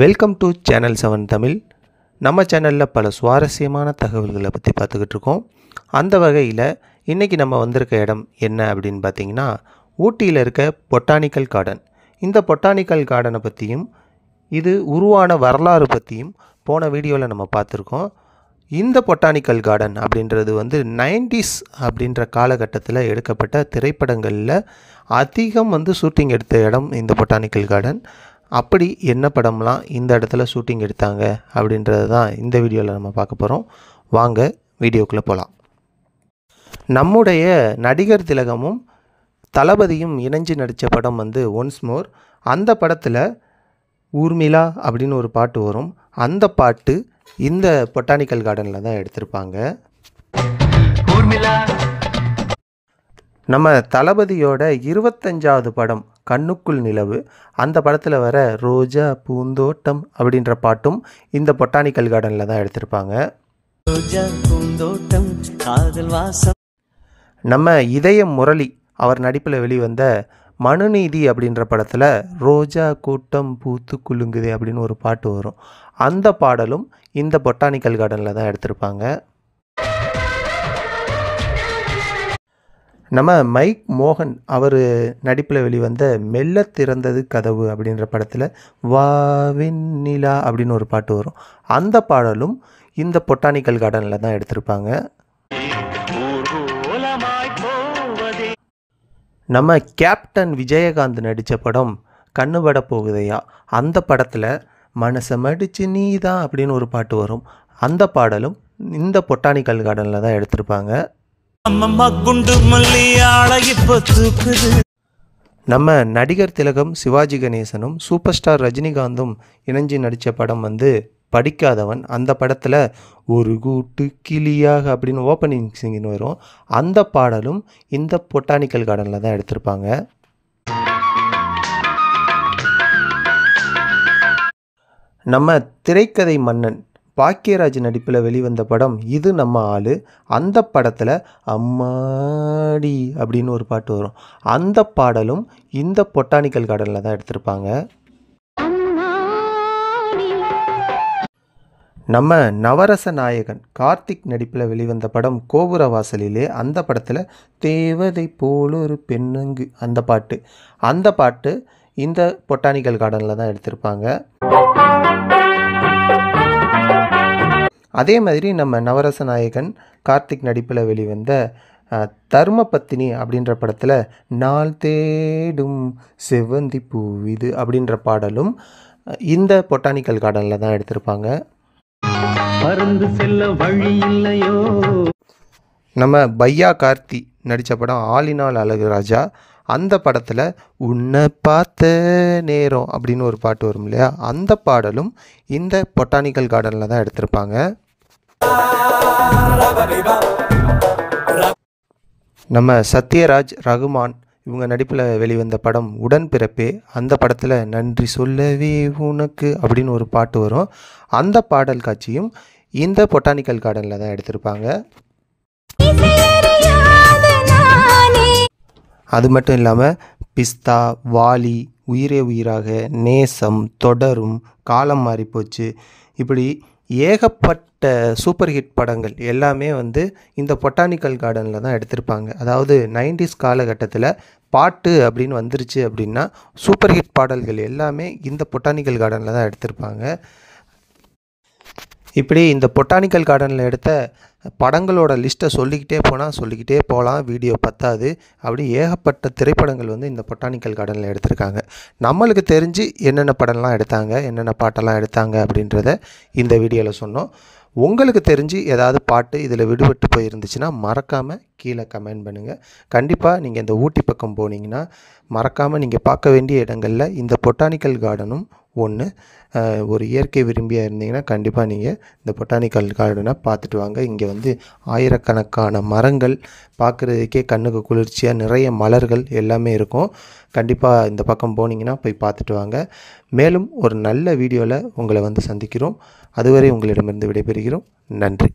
welcome to channel seven Tamil நம்ம சேனலில் பல சுவாரஸ்யமான தகவல்களை பற்றி பார்த்துக்கிட்டு இருக்கோம் அந்த வகையில் இன்றைக்கி நம்ம வந்திருக்க இடம் என்ன அப்படின்னு பார்த்தீங்கன்னா ஊட்டியில் இருக்க பொட்டானிக்கல் கார்டன் இந்த பொட்டானிக்கல் கார்டனை பற்றியும் இது உருவான வரலாறு பற்றியும் போன வீடியோவில் நம்ம பார்த்துருக்கோம் இந்த பொட்டானிக்கல் கார்டன் அப்படின்றது வந்து நைன்டிஸ் அப்படின்ற காலகட்டத்தில் எடுக்கப்பட்ட திரைப்படங்களில் அதிகம் வந்து ஷூட்டிங் எடுத்த இடம் இந்த பொட்டானிக்கல் கார்டன் அப்படி என்ன படம்லாம் இந்த இடத்துல ஷூட்டிங் எடுத்தாங்க அப்படின்றது தான் இந்த வீடியோவில் நம்ம பார்க்க போகிறோம் வாங்க வீடியோக்குள்ளே போகலாம் நம்முடைய நடிகர் திலகமும் தளபதியும் இணைஞ்சு நடித்த படம் வந்து ஒன்ஸ் மோர் அந்த படத்தில் ஊர்மிளா அப்படின்னு ஒரு பாட்டு வரும் அந்த பாட்டு இந்த பொட்டானிக்கல் கார்டனில் தான் எடுத்திருப்பாங்க நம்ம தளபதியோட இருபத்தஞ்சாவது படம் கண்ணுக்குள் நிலவு அந்த படத்தில் வர ரோஜா பூந்தோட்டம் அப்படின்ற பாட்டும் இந்த பொட்டானிக்கல் கார்டனில் தான் எடுத்திருப்பாங்க ரோஜா பூந்தோட்டம் நம்ம இதய முரளி அவர் நடிப்பில் வெளிவந்த மனுநீதி அப்படின்ற படத்தில் ரோஜா கூட்டம் பூத்து குலுங்குதே அப்படின்னு ஒரு பாட்டு வரும் அந்த பாடலும் இந்த பொட்டானிக்கல் கார்டனில் தான் எடுத்திருப்பாங்க நம்ம மைக் மோகன் அவர் நடிப்பில் வெளிவந்த மெல்ல திறந்தது கதவு அப்படின்ற படத்தில் வாவின் நிலா அப்படின்னு ஒரு பாட்டு வரும் அந்த பாடலும் இந்த பொட்டானிக்கல் கார்டனில் தான் எடுத்திருப்பாங்க நம்ம கேப்டன் விஜயகாந்த் நடித்த படம் கண்ணுபட போகுதையா அந்த படத்தில் மனசை மடித்து நீ தான் அப்படின்னு ஒரு பாட்டு வரும் அந்த பாடலும் இந்த பொட்டானிக்கல் கார்டனில் தான் எடுத்திருப்பாங்க குண்டு மல்லி நம்ம நடிகர் திலகம் சிவாஜி கணேசனும் சூப்பர் ஸ்டார் ரஜினிகாந்தும் இணைஞ்சு நடித்த படம் வந்து படிக்காதவன் அந்த படத்தில் ஒரு கூட்டு கிளியாக அப்படின்னு ஓப்பனிங் சிங்கின்னு வரும் அந்த பாடலும் இந்த பொட்டானிக்கல் கார்டனில் தான் எடுத்திருப்பாங்க நம்ம திரைக்கதை மன்னன் பாக்கியராஜ் நடிப்பில் வெளிவந்த படம் இது நம்ம ஆள் அந்த படத்தில் அம்மாடி அப்படின்னு ஒரு பாட்டு வரும் அந்த பாடலும் இந்த பொட்டானிக்கல் கார்டனில் தான் எடுத்திருப்பாங்க நம்ம நவரச நாயகன் கார்த்திக் நடிப்பில் வெளிவந்த படம் கோபுர வாசலிலே அந்த படத்தில் தேவதை போல ஒரு பெண்ணுங்கு அந்த பாட்டு அந்த பாட்டு இந்த பொட்டானிக்கல் கார்டனில் தான் எடுத்திருப்பாங்க அதே மாதிரி நம்ம நவரச நாயகன் கார்த்திக் நடிப்பில் வெளிவந்த தர்மபத்தினி அப்படின்ற படத்தில் நாள் தேடும் செவ்வந்தி பூ இது அப்படின்ற பாடலும் இந்த பொட்டானிக்கல் கார்டனில் தான் எடுத்திருப்பாங்க பறந்து செல்ல வழி இல்லையோ நம்ம பையா கார்த்தி நடித்த படம் ஆலினால் அழகு ராஜா அந்த படத்தில் உன்னை பார்த்த நேரம் அப்படின்னு ஒரு பாட்டு வரும் இல்லையா அந்த பாடலும் இந்த பொட்டானிக்கல் கார்டனில் தான் எடுத்திருப்பாங்க நம்ம சத்யராஜ் ரகுமான் இவங்க நடிப்பில் வெளிவந்த படம் உடன்பிறப்பே அந்த படத்தில் நன்றி சொல்லவே உனக்கு அப்படின்னு ஒரு பாட்டு வரும் அந்த பாடல் காட்சியும் இந்த பொட்டானிக்கல் கார்டனில் தான் எடுத்திருப்பாங்க அது மட்டும் இல்லாமல் பிஸ்தா வாலி உயிரே உயிராக நேசம் தொடரும் காலம் மாறிப்போச்சு இப்படி ஏகப்பட்ட சூப்பர் ஹிட் படங்கள் எல்லாமே வந்து இந்த பொட்டானிக்கல் கார்டனில் தான் எடுத்திருப்பாங்க அதாவது நைன்டிஸ் காலகட்டத்தில் பாட்டு அப்படின்னு வந்துருச்சு அப்படின்னா சூப்பர் ஹிட் பாடல்கள் எல்லாமே இந்த பொட்டானிக்கல் கார்டனில் தான் எடுத்திருப்பாங்க இப்படி இந்த பொட்டானிக்கல் கார்டனில் எடுத்த படங்களோட லிஸ்ட்டை சொல்லிக்கிட்டே போனால் சொல்லிக்கிட்டே போகலாம் வீடியோ பத்தாது அப்படி ஏகப்பட்ட திரைப்படங்கள் வந்து இந்த பொட்டானிக்கல் கார்டனில் எடுத்திருக்காங்க நம்மளுக்கு தெரிஞ்சு என்னென்ன படம்லாம் எடுத்தாங்க என்னென்ன பாட்டெல்லாம் எடுத்தாங்க அப்படின்றத இந்த வீடியோவில் சொன்னோம் உங்களுக்கு தெரிஞ்சு ஏதாவது பாட்டு இதில் விடுபட்டு போயிருந்துச்சுன்னா மறக்காமல் கீழே கமெண்ட் பண்ணுங்கள் கண்டிப்பாக நீங்கள் இந்த ஊட்டி பக்கம் போனீங்கன்னா மறக்காமல் நீங்கள் பார்க்க வேண்டிய இடங்களில் இந்த பொட்டானிக்கல் கார்டனும் ஒன்று ஒரு இயற்கை விரும்பியாக இருந்தீங்கன்னா கண்டிப்பாக நீங்கள் இந்த பொட்டானிக்கல் கார்டனை பார்த்துட்டு வாங்க இங்கே வந்து ஆயிரக்கணக்கான மரங்கள் பார்க்குறதுக்கே கண்ணுக்கு குளிர்ச்சியாக நிறைய மலர்கள் எல்லாமே இருக்கும் கண்டிப்பாக இந்த பக்கம் போனீங்கன்னா போய் பார்த்துட்டு வாங்க மேலும் ஒரு நல்ல வீடியோவில் உங்களை வந்து சந்திக்கிறோம் அதுவரை உங்களிடமிருந்து விடைபெறுகிறோம் நன்றி